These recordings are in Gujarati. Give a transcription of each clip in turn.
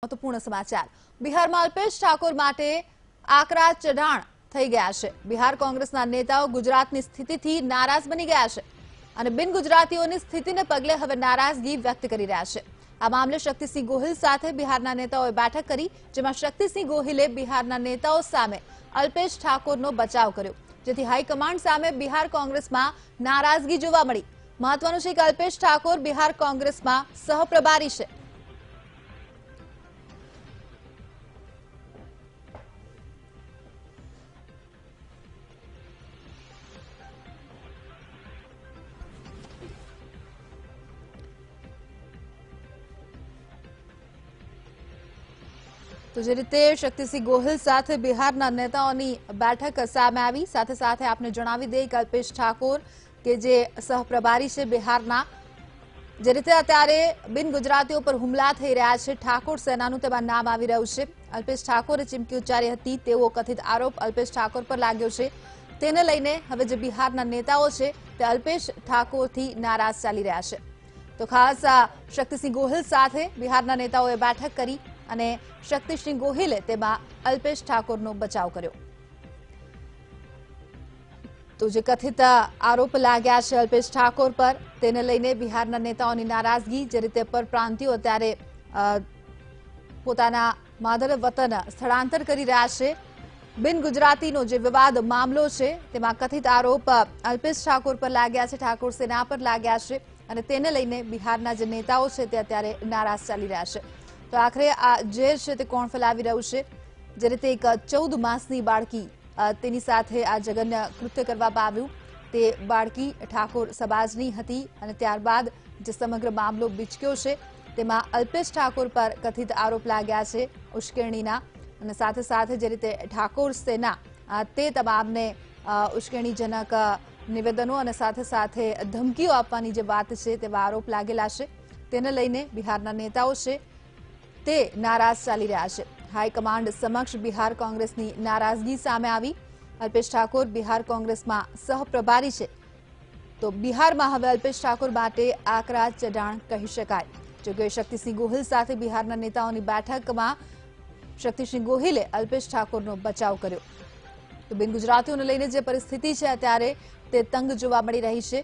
અને બિન ગુજરાતીઓની પગલે હવે નારાજગી વ્યક્ત કરી રહ્યા છે આ મામલે ગોહિલ સાથે બિહારના નેતાઓએ બેઠક કરી જેમાં શક્તિસિંહ ગોહિલે બિહારના નેતાઓ સામે અલ્પેશ ઠાકોરનો બચાવ કર્યો જેથી હાઈકમાન્ડ સામે બિહાર કોંગ્રેસમાં નારાજગી જોવા મળી મહત્વનું છે કે અલ્પેશ ઠાકોર બિહાર કોંગ્રેસમાં સહપ્રભારી છે તો જે રીતે શક્તિસિંહ ગોહિલ સાથે બિહારના નેતાઓની બેઠક સામે આવી સાથે સાથે આપને જણાવી દઈએ કે અલ્પેશ ઠાકોર કે જે સહપ્રભારી છે બિહારના જે રીતે અત્યારે બિન ગુજરાતીઓ પર હુમલા થઈ રહ્યા છે ઠાકોર સેનાનું તેમાં નામ આવી રહ્યું છે અલ્પેશ ઠાકોરે ચીમકી ઉચ્ચારી હતી તેવો કથિત આરોપ અલ્પેશ ઠાકોર પર લાગ્યો છે તેને લઈને હવે જે બિહારના નેતાઓ છે તે અલ્પેશ ઠાકોરથી નારાજ ચાલી રહ્યા છે તો ખાસ શક્તિસિંહ ગોહિલ સાથે બિહારના નેતાઓએ બેઠક કરી અને શક્તિસિંહ ગોહિલે તેમાં અલ્પેશ ઠાકોરનો બચાવ કર્યો તો જે કથિત આરોપ લાગ્યા છે અલ્પેશ ઠાકોર પર તેને લઈને બિહારના નેતાઓની નારાજગી જે રીતે પરપ્રાંતિયો અત્યારે પોતાના માધર વતન સ્થળાંતર કરી રહ્યા છે બિન ગુજરાતીનો જે વિવાદ મામલો છે તેમાં કથિત આરોપ અલ્પેશ ઠાકોર પર લાગ્યા છે ઠાકોર સેના પર લાગ્યા છે અને તેને લઈને બિહારના જે નેતાઓ છે તે અત્યારે નારાજ ચાલી રહ્યા છે તો આખરે આ ઝેર છે તે કોણ ફેલાવી રહ્યું છે જે રીતે એક ચૌદ માસની બાળકી તેની સાથે આ જગન્ય કૃત્ય કરવામાં આવ્યું તે બાળકી ઠાકોર સબાજની હતી અને ત્યારબાદ જે સમગ્ર મામલો બીચક્યો છે તેમાં અલ્પેશ ઠાકોર પર કથિત આરોપ લાગ્યા છે ઉશ્કેરણીના અને સાથે સાથે જે રીતે ઠાકોર સેના તે તમામને ઉશ્કેરણીજનક નિવેદનો અને સાથે સાથે ધમકીઓ આપવાની જે વાત છે તેવા આરોપ લાગેલા છે તેને લઈને બિહારના નેતાઓ છે તે નારાજ ચાલી રહ્યા છે હાઈકમાન્ડ સમક્ષ બિહાર કોંગ્રેસની નારાજગી સામે આવી અલ્પેશ ઠાકોર બિહાર કોંગ્રેસમાં સહપ્રભારી છે તો બિહારમાં હવે અલ્પેશ ઠાકોર માટે આકરા ચઢાણ કહી શકાય જોકે શક્તિસિંહ ગોહિલ સાથે બિહારના નેતાઓની બેઠકમાં શક્તિસિંહ ગોહિલે અલ્પેશ ઠાકોરનો બચાવ કર્યો તો બિન ગુજરાતીઓને લઈને જે પરિસ્થિતિ છે અત્યારે તે તંગ જોવા મળી રહી છે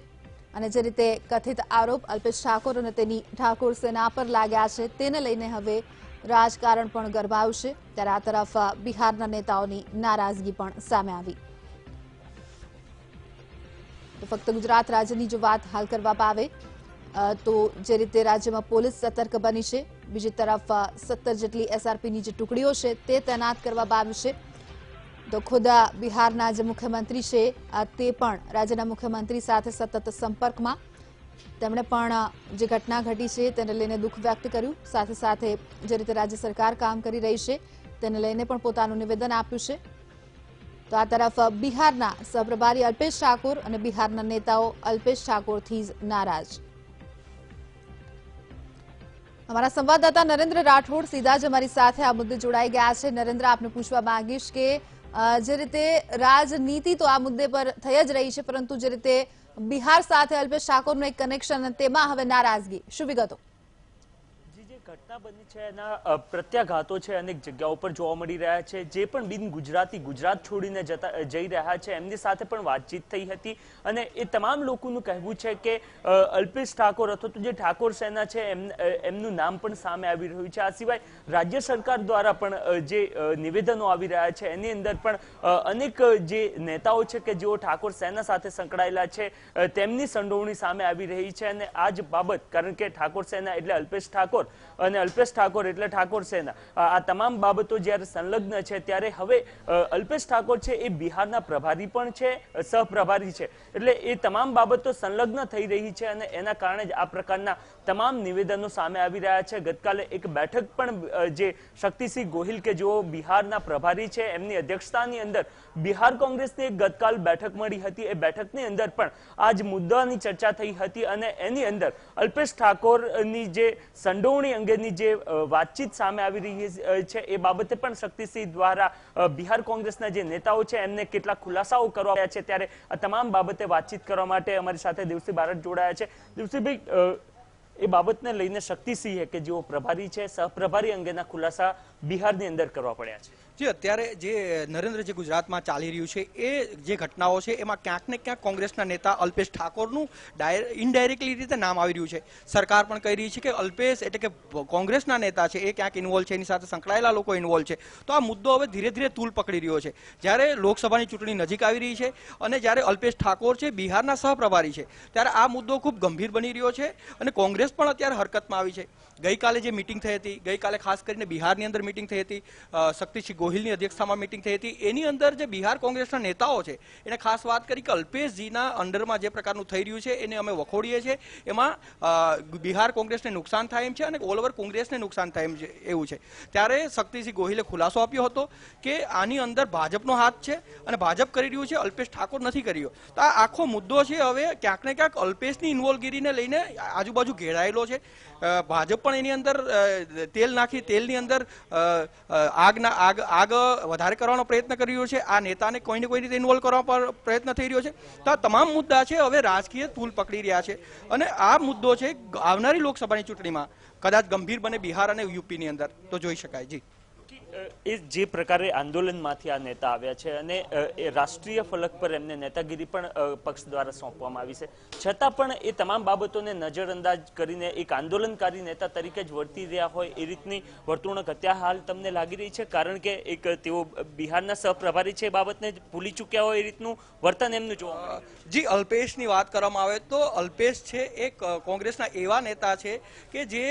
અને જે રીતે કથિત આરોપ અલ્પેશ ઠાકોર અને તેની ઠાકોર સેના પર લાગ્યા છે તેને લઈને હવે રાજકારણ પણ ગરમાયું છે ત્યારે આ તરફ બિહારના નેતાઓની નારાજગી પણ સામે આવી તો ફક્ત ગુજરાત રાજ્યની જો વાત હાલ કરવામાં આવે તો જે રીતે રાજ્યમાં પોલીસ સતર્ક બની છે બીજી તરફ સત્તર જેટલી એસઆરપીની જે ટુકડીઓ છે તે તૈનાત કરવામાં આવી છે તો ખુદ બિહારના જે મુખ્યમંત્રી છે તે પણ રાજ્યના મુખ્યમંત્રી સાથે સતત સંપર્કમાં તેમણે પણ જે ઘટના ઘટી છે તેને લઈને દુઃખ વ્યક્ત કર્યું સાથે સાથે જે રીતે રાજ્ય સરકાર કામ કરી રહી છે તેને લઈને પણ પોતાનું નિવેદન આપ્યું છે તો આ તરફ બિહારના સહપ્રભારી અલ્પેશ ઠાકોર અને બિહારના નેતાઓ અલ્પેશ ઠાકોરથી જ નારાજ અમારા સંવાદદાતા નરેન્દ્ર રાઠોડ સીધા જ અમારી સાથે આ મુદ્દે જોડાઈ ગયા છે નરેન્દ્ર આપને પૂછવા માંગીશ કે જે રીતે રાજનીતિ તો આ મુદ્દે પર થઈ જ રહી છે પરંતુ જે રીતે બિહાર સાથે અલ્પેશ ઠાકોરનું એક કનેક્શન તેમાં હવે નારાજગી શું વિગતો પ્રત્યાઘાતો છે અનેક જગ્યાઓ પર જોવા મળી રહ્યા છે જે પણ બિન ગુજરાતી ગુજરાત છોડીને જતા જઈ રહ્યા છે એમની સાથે પણ વાતચીત થઈ હતી અને એ તમામ લોકોનું કહેવું છે કે અલ્પેશ ઠાકોર અથવા તો જે ઠાકોર સેના છે એમનું નામ પણ સામે આવી રહ્યું છે આ સિવાય રાજ્ય સરકાર દ્વારા પણ જે નિવેદનો આવી રહ્યા છે એની અંદર પણ અનેક જે નેતાઓ છે કે જેઓ ઠાકોર સેના સાથે સંકળાયેલા છે તેમની સંડોવણી સામે આવી રહી છે અને આ જ બાબત કારણ કે ઠાકોર સેના એટલે અલ્પેશ ઠાકોર અને અલ્પેશ ઠાકોર એટલે ઠાકોર સેના આ તમામ બાબતો જ્યારે સંલગ્ન છે ત્યારે હવે અલ્પેશ ઠાકોર છે એ બિહારના પ્રભારી પણ છે સહપ્રભારી છે એટલે એ તમામ બાબતો સંલગ્ન થઈ રહી છે અને એના કારણે જ આ પ્રકારના તમામ નિવેદનો સામે આવી રહ્યા છે ગતકાલે એક બેઠક પણ જે શક્તિસિંહ ગોહિલ કે જેઓ બિહારના પ્રભારી છે એમની અધ્યક્ષતાની અંદર બિહાર કોંગ્રેસની ગતકાલ બેઠક મળી હતી એ બેઠકની અંદર પણ આજ મુદ્દાની ચર્ચા થઈ હતી અને એની અંદર અલ્પેશ ઠાકોરની જે સંડોવણી અંગેની જે વાતચીત સામે આવી રહી છે એ બાબતે પણ શક્તિસિંહ દ્વારા બિહાર કોંગ્રેસના જે નેતાઓ છે એમને કેટલા ખુલાસાઓ કરવા છે ત્યારે આ તમામ બાબતે વાતચીત કરવા માટે અમારી સાથે દિવસી ભારત જોડાયા છે દિવસીભાઈ એ બાબતને લઈને શક્તિસિંહે કે જેઓ પ્રભારી છે સહપ્રભારી અંગેના ખુલાસા બિહારની અંદર કરવા પડ્યા છે જે અત્યારે જે નરેન્દ્ર જે ગુજરાતમાં ચાલી રહ્યું છે એ જે ઘટનાઓ છે એમાં ક્યાંક ને ક્યાંક કોંગ્રેસના નેતા અલ્પેશ ઠાકોરનું ઇનડાયરેક્ટલી રીતે નામ આવી રહ્યું છે સરકાર પણ કહી રહી છે કે અલ્પેશ એટલે કે કોંગ્રેસના નેતા છે એ ક્યાંક ઇન્વોલ્વ છે એની સાથે સંકળાયેલા લોકો ઇન્વોલ્વ છે તો આ મુદ્દો હવે ધીરે ધીરે તૂલ પકડી રહ્યો છે જ્યારે લોકસભાની ચૂંટણી નજીક આવી રહી છે અને જ્યારે અલ્પેશ ઠાકોર છે બિહારના સહપ્રભારી છે ત્યારે આ મુદ્દો ખૂબ ગંભીર બની રહ્યો છે અને કોંગ્રેસ પણ અત્યારે હરકતમાં આવી છે ગઈકાલે જે મિટિંગ થઈ હતી ગઈકાલે ખાસ કરીને બિહારની અંદર મિટિંગ થઈ હતી શક્તિસિંહ ગોહિલની અધ્યક્ષતામાં મિટિંગ થઈ હતી એની અંદર જે બિહાર કોંગ્રેસના નેતાઓ છે એને ખાસ વાત કરી કે અલ્પેશજીના અંડરમાં જે પ્રકારનું થઈ રહ્યું છે એને અમે વખોડીએ છીએ એમાં બિહાર કોંગ્રેસને નુકસાન થાય એમ છે અને ઓલ ઓવર કોંગ્રેસને નુકસાન થાય એમ છે એવું છે ત્યારે શક્તિસિંહ ગોહિલે ખુલાસો આપ્યો હતો કે આની અંદર ભાજપનો હાથ છે અને ભાજપ કરી રહ્યું છે અલ્પેશ ઠાકોર નથી કર્યો તો આ આખો મુદ્દો છે હવે ક્યાંક ને ક્યાંક અલ્પેશની ઇન્વોલ્વગીરીને લઈને આજુબાજુ ઘેરાયેલો છે ભાજપ પણ એની અંદર તેલ નાખી તેલની અંદર આગના આગ આગ વધારે કરવાનો પ્રયત્ન કરી રહ્યો છે આ નેતાને કોઈને કોઈ રીતે ઇન્વોલ્વ કરવા પર પ્રયત્ન થઈ રહ્યો છે તો આ તમામ મુદ્દા છે હવે રાજકીય તૂલ પકડી રહ્યા છે અને આ મુદ્દો છે આવનારી લોકસભાની ચૂંટણીમાં કદાચ ગંભીર બને બિહાર અને યુપીની અંદર તો જોઈ શકાય જી એ જે પ્રકારે આંદોલનમાંથી આ નેતા આવ્યા છે અને એ રાષ્ટ્રીય ફલક પર એમને નેતાગીરી પણ પક્ષ દ્વારા સોંપવામાં આવી છે છતાં પણ એ તમામ બાબતોને નજરઅંદાજ કરીને એક આંદોલનકારી નેતા તરીકે જ વર્તી રહ્યા હોય એ રીતની વર્તણૂક અત્યારે હાલ તમને લાગી રહી છે કારણ કે એક તેઓ બિહારના સહપ્રભારી છે એ બાબતને ભૂલી ચૂક્યા હોય એ રીતનું વર્તન એમનું જોવા જી અલ્પેશની વાત કરવામાં આવે તો અલ્પેશ છે એ કોંગ્રેસના એવા નેતા છે કે જે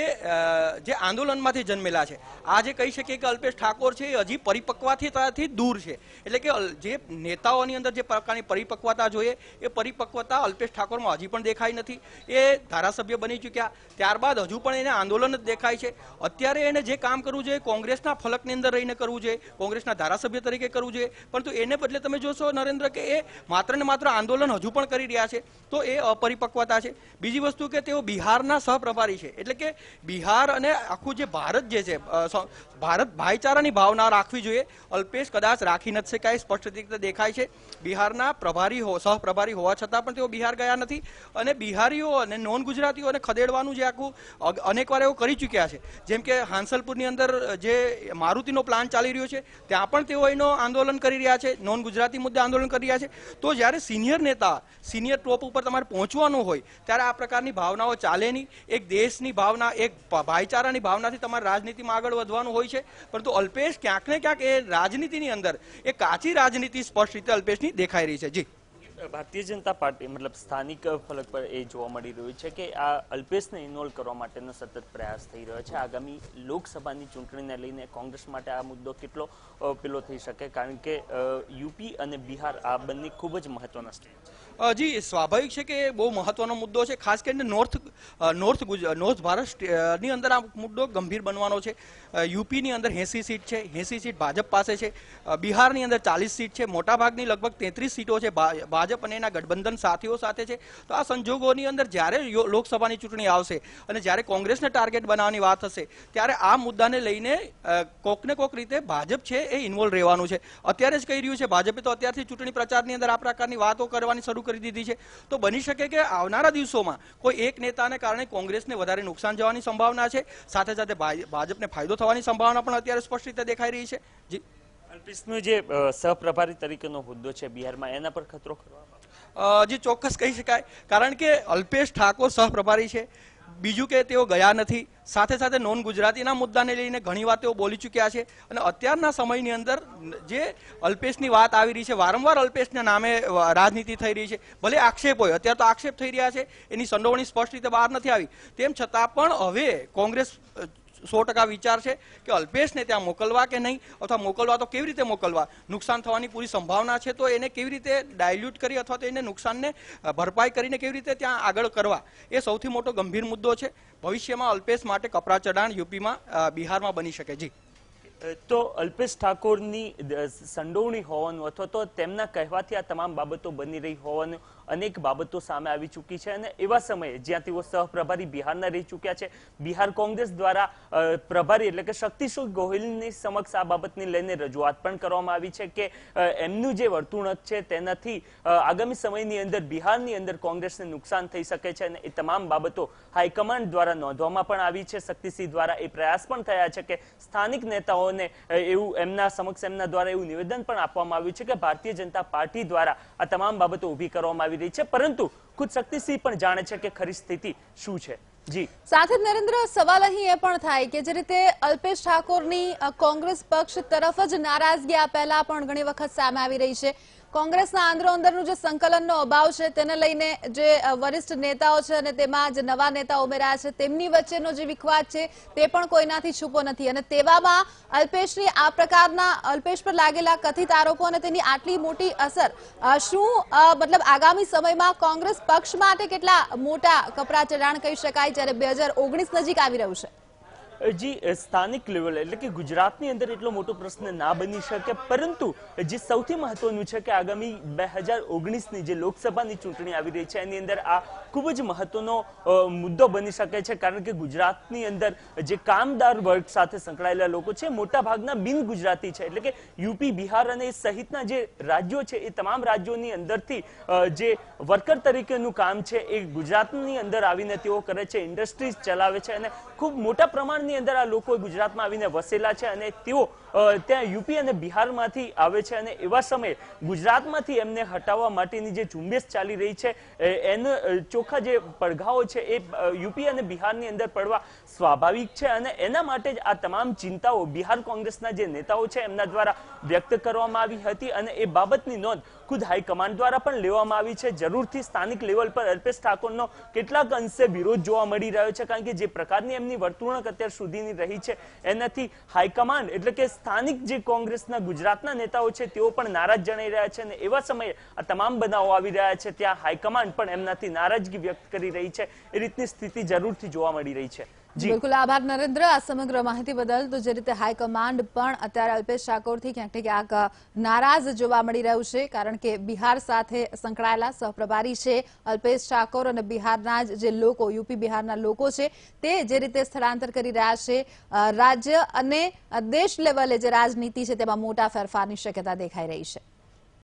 જે આંદોલનમાંથી જન્મેલા છે આજે કહી શકીએ કે અલ્પેશ ઠાકોર ઠાકોર છે એ હજી પરિપક્વતાથી દૂર છે એટલે કે જે નેતાઓની અંદર જે પ્રકારની પરિપક્વતા જોઈએ એ પરિપક્વતા અલ્પેશ ઠાકોરમાં હજી પણ દેખાઈ નથી એ ધારાસભ્ય બની ચૂક્યા ત્યારબાદ હજુ પણ એને આંદોલન જ દેખાય છે અત્યારે એને જે કામ કરવું જોઈએ કોંગ્રેસના ફલકની અંદર રહીને કરવું જોઈએ કોંગ્રેસના ધારાસભ્ય તરીકે કરવું જોઈએ પરંતુ એને બદલે તમે જોશો નરેન્દ્ર કે એ માત્ર ને માત્ર આંદોલન હજુ પણ કરી રહ્યા છે તો એ અપરિપક્વતા છે બીજી વસ્તુ કે તેઓ બિહારના સહપ્રભારી છે એટલે કે બિહાર અને આખું જે ભારત જે છે ભારત ભાઈચારાની ભાવના રાખવી જોઈએ અલ્પેશ કદાચ રાખી નથી શકાય સ્પષ્ટ રીતે દેખાય છે બિહારના પ્રભારી સહપ્રભારી હોવા છતાં પણ તેઓ બિહાર ગયા નથી અને બિહારીઓ અને નોન ગુજરાતીઓને ખદેડવાનું જે આખું અનેકવાર એવું કરી ચૂક્યા છે જેમ કે હાંસલપુરની અંદર જે મારુતિનો પ્લાન ચાલી રહ્યો છે ત્યાં પણ તેઓ એનો આંદોલન કરી રહ્યા છે નોન ગુજરાતી મુદ્દે આંદોલન કરી રહ્યા છે તો જ્યારે સિનિયર નેતા સિનિયર ટોપ ઉપર તમારે પહોંચવાનું હોય ત્યારે આ પ્રકારની ભાવનાઓ ચાલે નહીં એક દેશની ભાવના એક ભાઈચારાની ભાવનાથી તમારે રાજનીતિમાં આગળ વધવાનું હોય હોય છે પરંતુ અલ્પેશ ક્યાંક ને ક્યાંક એ રાજનીતિની અંદર એ કાચી રાજનીતિ સ્પષ્ટ રીતે અલ્પેશની દેખાઈ રહી છે જી ભારતીય જનતા પાર્ટી મતલબ સ્થાનિક ફલક પર એ જોવા મળી રહ્યું છે કે આ અલ્પેશને ઇન્વોલ્વ કરવા માટેનો સતત પ્રયાસ થઈ રહ્યો છે આગામી લોકસભાની ચૂંટણીને લઈને કોંગ્રેસ માટે આ મુદ્દો કેટલો પેલો થઈ શકે કારણ કે યુપી અને બિહાર આ બંને ખૂબ જ મહત્વના સ્ટેટ હજી સ્વાભાવિક છે કે બહુ મહત્વનો મુદ્દો છે ખાસ કરીને નોર્થ નોર્થ નોર્થ ભારતની અંદર આ મુદ્દો ગંભીર બનવાનો છે યુપીની અંદર એંસી સીટ છે એંસી સીટ ભાજપ પાસે છે બિહારની અંદર ચાલીસ સીટ છે મોટાભાગની લગભગ તેત્રીસ સીટો છે ભાજપ ભાજપ અને એના ગઠબંધન સાથીઓ સાથે છે તો આ સંજોગોની અંદર જ્યારે લોકસભાની ચૂંટણી આવશે અને જ્યારે કોંગ્રેસને ટાર્ગેટ બનાવવાની વાત હશે ત્યારે આ મુદ્દાને લઈને કોકને કોક રીતે ભાજપ છે એ ઇન્વોલ્વ રહેવાનું છે અત્યારે જ કહી રહ્યું છે ભાજપે તો અત્યારથી ચૂંટણી પ્રચારની અંદર આ પ્રકારની વાતો કરવાની શરૂ કરી દીધી છે તો બની શકે કે આવનારા દિવસોમાં કોઈ એક નેતાને કારણે કોંગ્રેસને વધારે નુકસાન જવાની સંભાવના છે સાથે સાથે ભાજપને ફાયદો થવાની સંભાવના પણ અત્યારે સ્પષ્ટ રીતે દેખાઈ રહી છે જી અલ્પેશનો જે સહપ્રભારી તરીકેનો હોદ્દો છે બિહારમાં એના પર ખતરો હજી ચોક્કસ કહી શકાય કારણ કે અલ્પેશ ઠાકોર સહપ્રભારી છે બીજું કે તેઓ ગયા નથી સાથે સાથે નોન ગુજરાતીના મુદ્દાને લઈને ઘણી વાત તેઓ બોલી ચૂક્યા છે અને અત્યારના સમયની અંદર જે અલ્પેશની વાત આવી રહી છે વારંવાર અલ્પેશના નામે રાજનીતિ થઈ રહી છે ભલે આક્ષેપ હોય અત્યારે તો આક્ષેપ થઈ રહ્યા છે એની સંડોવણી સ્પષ્ટ રીતે બહાર નથી આવી તેમ છતાં પણ હવે કોંગ્રેસ સો ટકા વિચાર છે કે અલ્પેશને ત્યાં મોકલવા કે નહીં અથવા મોકલવા તો કેવી રીતે મોકલવા નુકસાન થવાની પૂરી સંભાવના છે તો એને કેવી રીતે ડાયલ્યુટ કરી અથવા તો એને નુકસાનને ભરપાઈ કરીને કેવી રીતે ત્યાં આગળ કરવા એ સૌથી મોટો ગંભીર મુદ્દો છે ભવિષ્યમાં અલ્પેશ માટે કપરા ચઢાણ યુપીમાં બિહારમાં બની શકે જી તો અલ્પેશ ઠાકોરની સંડોવણી હોવાનું અથવા તો તેમના કહેવાથી આ તમામ બાબતો બની રહી હોવાનું અનેક બાબતો સામે આવી ચૂકી છે અને એવા સમયે જ્યાં તેઓ સહપ્રભારી બિહારના રહી ચૂક્યા છે બિહાર કોંગ્રેસ દ્વારા પ્રભારી એટલે કે શક્તિશુલ ગોહિલની સમક્ષ આ બાબતને લઈને રજૂઆત પણ કરવામાં આવી છે કે એમનું જે વર્તુણક છે તેનાથી આગામી સમયની અંદર બિહારની અંદર કોંગ્રેસને નુકસાન થઈ શકે છે અને એ તમામ બાબતો હાઈકમાન્ડ દ્વારા નોંધવામાં પણ આવી છે શક્તિસિંહ દ્વારા એ પ્રયાસ પણ થયા છે કે સ્થાનિક નેતાઓને એવું એમના સમક્ષ એમના દ્વારા એવું નિવેદન પણ આપવામાં આવ્યું છે કે ભારતીય જનતા પાર્ટી દ્વારા આ તમામ બાબતો ઊભી કરવામાં આવી આવી રહી છે પરંતુ ખુદ શક્તિસિંહ પણ જાણે છે કે ખરી સ્થિતિ શું છે જી સાથે જ નરેન્દ્ર સવાલ અહીં એ પણ થાય કે જે રીતે અલ્પેશ ઠાકોરની કોંગ્રેસ પક્ષ તરફ જ નારાજગી આ પહેલા પણ ઘણી વખત સામે આવી રહી છે કોંગ્રેસના આંદરો અંદરનું જે સંકલનનો અભાવ છે તેને લઈને જે વરિષ્ઠ નેતાઓ છે અને તેમાં જે નવા નેતા ઉમેરાયા છે તેમની વચ્ચેનો જે વિખવાદ છે તે પણ કોઈનાથી છૂપો નથી અને તેવામાં અલ્પેશની આ પ્રકારના અલ્પેશ પર લાગેલા કથિત આરોપો અને તેની આટલી મોટી અસર શું મતલબ આગામી સમયમાં કોંગ્રેસ પક્ષ માટે કેટલા મોટા કપરા ચઢાણ કહી શકાય જ્યારે બે નજીક આવી રહ્યું છે જે સ્થાનિક લેવલ એટલે કે ગુજરાતની અંદર એટલો મોટો પ્રશ્ન ના બની શકે પરંતુ જે સૌથી મહત્વનું છે કે આગામી બે હજાર ઓગણીસની જે લોકસભાની ચૂંટણી આવી રહી છે એની અંદર આ ખૂબ જ મહત્વનો મુદ્દો બની શકે છે કારણ કે ગુજરાતની અંદર જે કામદાર વર્ગ સાથે સંકળાયેલા લોકો છે મોટા ભાગના બિન ગુજરાતી છે એટલે કે યુપી બિહાર અને સહિતના જે રાજ્યો છે એ તમામ રાજ્યોની અંદરથી જે વર્કર તરીકેનું કામ છે એ ગુજરાતની અંદર આવીને તેઓ કરે છે ઇન્ડસ્ટ્રીઝ ચલાવે છે અને ખૂબ મોટા પ્રમાણ પાટણની અંદર આ લોકો ગુજરાતમાં આવીને વસેલા છે અને તેઓ ત્યાં યુપી અને બિહારમાંથી આવે છે અને એવા સમયે ગુજરાતમાંથી એમને હટાવવા માટેની જે ઝુંબેશ ચાલી રહી છે એનો ચોખ્ખા જે પડઘાઓ છે એ યુપી અને બિહારની અંદર પડવા સ્વાભાવિક છે અને એના માટે જ આ તમામ ચિંતાઓ બિહાર કોંગ્રેસના જે નેતાઓ છે એમના દ્વારા વ્યક્ત કરવામાં આવી હતી અને એ બાબતની નોંધ ખુદ હાઈકમાન્ડ દ્વારા પણ લેવામાં આવી છે જરૂરથી સ્થાનિક લેવલ પર અલ્પેશ ઠાકોરનો કેટલાક અંશે વિરોધ જોવા મળી રહ્યો છે કારણ કે જે પ્રકારની એમની વર્તુણક અત્યાર સુધીની રહી છે એનાથી હાઈકમાન્ડ એટલે કે સ્થાનિક જે કોંગ્રેસના ગુજરાતના નેતાઓ છે તેઓ પણ નારાજ જણાઈ રહ્યા છે અને એવા સમયે આ તમામ બનાવો આવી રહ્યા છે ત્યાં હાઈકમાન્ડ પણ એમનાથી નારાજગી વ્યક્ત કરી રહી છે એ રીતની સ્થિતિ જરૂરથી જોવા મળી રહી છે બિલકુલ આભાર નરેન્દ્ર આ સમગ્ર માહિતી બદલ તો જે રીતે હાઈકમાન્ડ પણ અત્યારે અલ્પેશ ઠાકોરથી ક્યાંક ક્યાંક નારાજ જોવા મળી રહ્યું છે કારણ કે બિહાર સાથે સંકળાયેલા સહપ્રભારી છે અલ્પેશ ઠાકોર અને બિહારના જે લોકો યુપી બિહારના લોકો છે તે જે રીતે સ્થળાંતર કરી રહ્યા છે રાજ્ય અને દેશ લેવલે જે રાજનીતિ છે તેમાં મોટા ફેરફારની શક્યતા દેખાઈ રહી છે